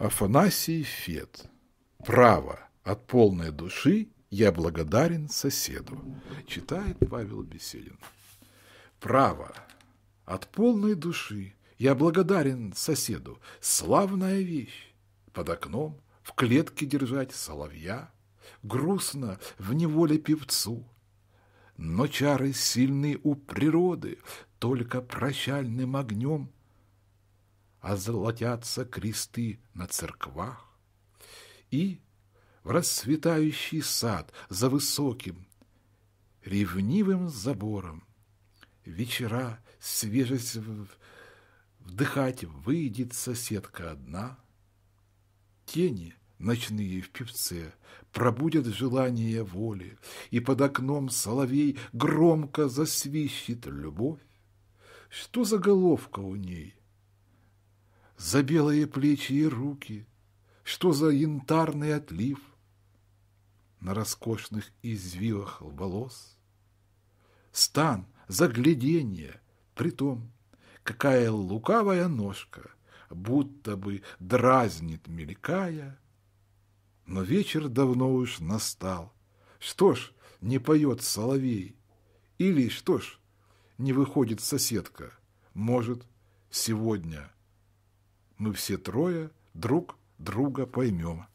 Афанасий Фет. «Право от полной души я благодарен соседу», читает Павел Беседин. «Право от полной души я благодарен соседу. Славная вещь. Под окном в клетке держать соловья. Грустно в неволе певцу. Но чары сильны у природы, только прощальным огнем озолотятся а кресты на церквах, и в расцветающий сад за высоким, ревнивым забором вечера свежесть вдыхать выйдет соседка одна, тени ночные в певце пробудят желание воли, и под окном соловей громко засвищет любовь. Что за головка у ней? за белые плечи и руки, что за янтарный отлив на роскошных извивах волос. Стан, загляденье, том какая лукавая ножка, будто бы дразнит, мелькая. Но вечер давно уж настал. Что ж, не поет соловей? Или, что ж, не выходит соседка? Может, сегодня мы все трое друг друга поймем.